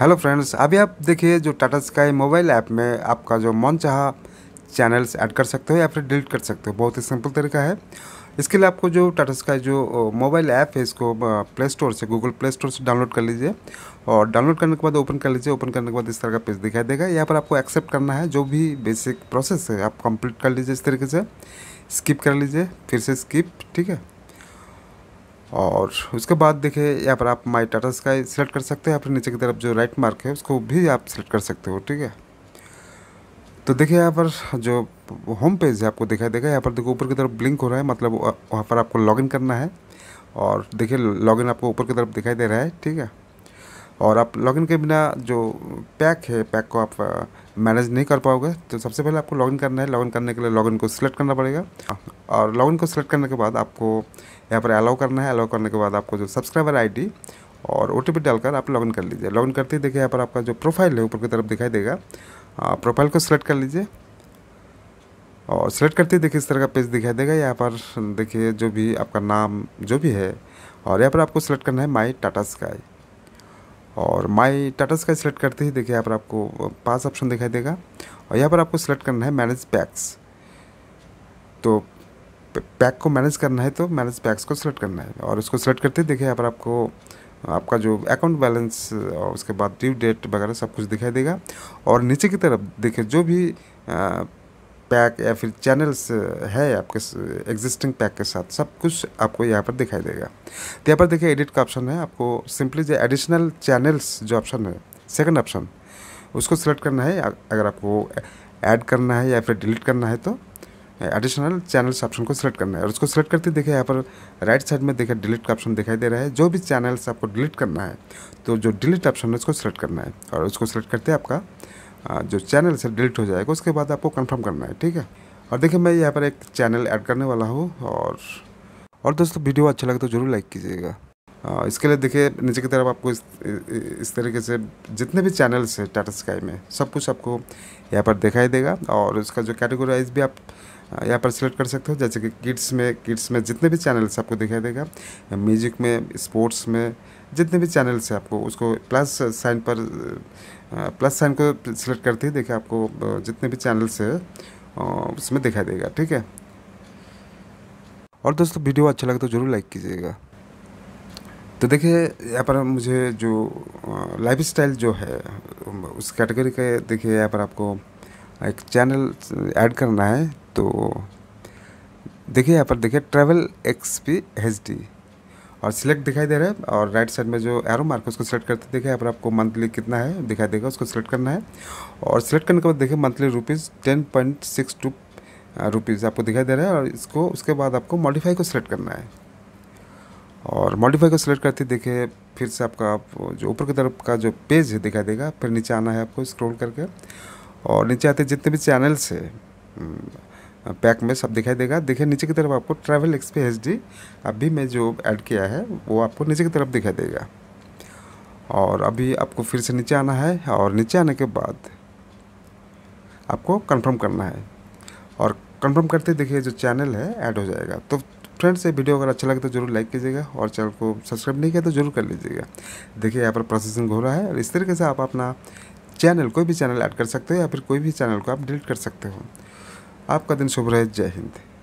hello friends अभी आप देखिए जो टाटा स्काई मोबाइल ऐप में आपका जो मन चाह चैनल्स ऐड कर सकते हो या फिर डिलीट कर सकते हो बहुत ही सिंपल तरीका है इसके लिए आपको जो टाटा स्काई जो मोबाइल ऐप है इसको प्ले स्टोर से गूगल प्ले स्टोर से डाउनलोड कर लीजिए और डाउनलोड करने के बाद ओपन कर लीजिए ओपन करने के बाद इस तरह का पेज दिखाई देगा यहाँ पर आपको एक्सेप्ट करना है जो भी बेसिक प्रोसेस है आप कंप्लीट कर लीजिए इस तरीके से स्किप कर लीजिए फिर से स्किप ठीक है और उसके बाद देखिए यहाँ पर आप माई टाटा स्काई सेलेक्ट कर सकते हैं या फिर नीचे की तरफ जो राइट मार्क है उसको भी आप सेलेक्ट कर सकते हो ठीक है तो देखिए यहाँ पर जो होम पेज है आपको दिखाई देगा यहाँ पर देखो ऊपर की तरफ ब्लिंक हो रहा है मतलब वहाँ पर आपको लॉगिन करना है और देखिए लॉगिन आपको ऊपर की तरफ दिखाई दे रहा है ठीक है और आप लॉगिन के बिना जो पैक है पैक को आप मैनेज नहीं कर पाओगे तो सबसे पहले आपको लॉगिन करना है लॉगिन करने के लिए लॉगिन को सिलेक्ट करना पड़ेगा और लॉगिन को सिलेक्ट करने के बाद आपको यहाँ पर अलाउ करना है अलाउ करने के बाद आपको जो सब्सक्राइबर आईडी और ओ डालकर आप लॉगिन कर लीजिए लॉगिन करते ही देखिए यहाँ पर आपका जो प्रोफाइल है ऊपर की तरफ दिखाई देगा प्रोफाइल को सिलेक्ट कर लीजिए और सिलेक्ट करते ही देखिए इस तरह का पेज दिखाई देगा यहाँ पर देखिए जो भी आपका नाम जो भी है और यहाँ पर आपको सिलेक्ट करना है माई टाटा स्काई और माई टाटस का सिलेक्ट करते ही देखिए यहाँ पर आपको पास ऑप्शन दिखाई देगा और यहाँ पर आपको सिलेक्ट करना है मैनेज पैक्स तो पैक को मैनेज करना है तो मैनेज पैक्स को सिलेक्ट करना है और उसको सिलेक्ट करते ही देखिए यहाँ पर आपको आपका जो अकाउंट बैलेंस और उसके बाद ड्यू डेट वगैरह सब कुछ दिखाई देगा और नीचे की तरफ देखिए जो भी आ, पैक या फिर चैनल्स है आपके एग्जिस्टिंग पैक के साथ सब कुछ आपको यहाँ पर दिखाई देगा तो यहाँ पर देखिए एडिट का ऑप्शन है आपको सिंपली जो एडिशनल चैनल्स जो ऑप्शन है सेकंड ऑप्शन उसको सिलेक्ट करना है अगर आपको ऐड करना है या फिर डिलीट करना है तो एडिशनल चैनल्स ऑप्शन को सिलेक्ट करना है और उसको सिलेक्ट करते देखिए यहाँ पर राइट साइड में देखिए डिलीट का ऑप्शन दिखाई दे रहा है जो भी चैनल्स आपको डिलीट करना है तो जो डिलीट ऑप्शन है उसको सिलेक्ट करना है और उसको सिलेक्ट करते आपका हाँ, जो चैनल से डिलीट हो जाएगा उसके बाद आपको कंफर्म करना है ठीक है और देखिए मैं यहाँ पर एक चैनल ऐड करने वाला हूँ और और दोस्तों वीडियो अच्छा लगे तो ज़रूर लाइक कीजिएगा इसके लिए देखिए नीचे की तरफ आपको इस इस तरीके से जितने भी चैनल्स हैं टाटा स्काई में सब कुछ आपको यहाँ पर दिखाई देगा और उसका जो कैटेगोराइज भी आप यहाँ पर सिलेक्ट कर सकते हो जैसे कि किड्स में किड्स में जितने भी चैनल्स आपको दिखाई देगा म्यूजिक में स्पोर्ट्स में जितने भी चैनल्स हैं आपको उसको प्लस साइन पर प्लस साइन को सिलेक्ट करते ही देखिए आपको जितने भी चैनल्स है उसमें दिखाई देगा ठीक है और दोस्तों वीडियो अच्छा लगे तो ज़रूर लाइक कीजिएगा तो देखिए यहाँ पर मुझे जो लाइफ स्टाइल जो है उस कैटेगरी के देखिए यहाँ पर आपको एक चैनल ऐड करना है तो देखिए यहाँ पर देखिए travel X P H D और सिलेक्ट दिखाई दे रहा है और राइट साइड में जो एरो मार्क है उसको सिलेक्ट करते देखे यहाँ पर आपको मंथली कितना है दिखाई देगा उसको सिलेक्ट करना है और सिलेक्ट करने के बाद देखिए monthly rupees ten point six two rupees आपको दिखाई दे रहा है और इसको उसके बाद आपको मॉडिफाई को सिलेक्ट करना है और मॉडिफाई को सिलेक्ट करते देखे फिर से आपका आप जो ऊपर की तरफ का जो पेज है दिखाई देगा फिर नीचे आना है आपको स्क्रोल करके और नीचे आते जितने भी चैनल्स है हम्म, पैक में सब दिखाई देगा देखिए नीचे की तरफ आपको ट्रैवल एक्सपी एच डी अभी मैं जो ऐड किया है वो आपको नीचे की तरफ दिखाई देगा और अभी आपको फिर से नीचे आना है और नीचे आने के बाद आपको कंफर्म करना है और कंफर्म करते देखिए जो चैनल है ऐड हो जाएगा तो फ्रेंड्स ये वीडियो अगर अच्छा लगे तो जरूर लाइक कीजिएगा और चैनल को सब्सक्राइब नहीं किया तो जरूर कर लीजिएगा देखिए यहाँ पर प्रोसेसिंग हो रहा है और इस तरीके से आप अपना चैनल कोई भी चैनल ऐड कर सकते हो या फिर कोई भी चैनल को आप डिलीट कर सकते हो आपका दिन शुभ रहे जय हिंद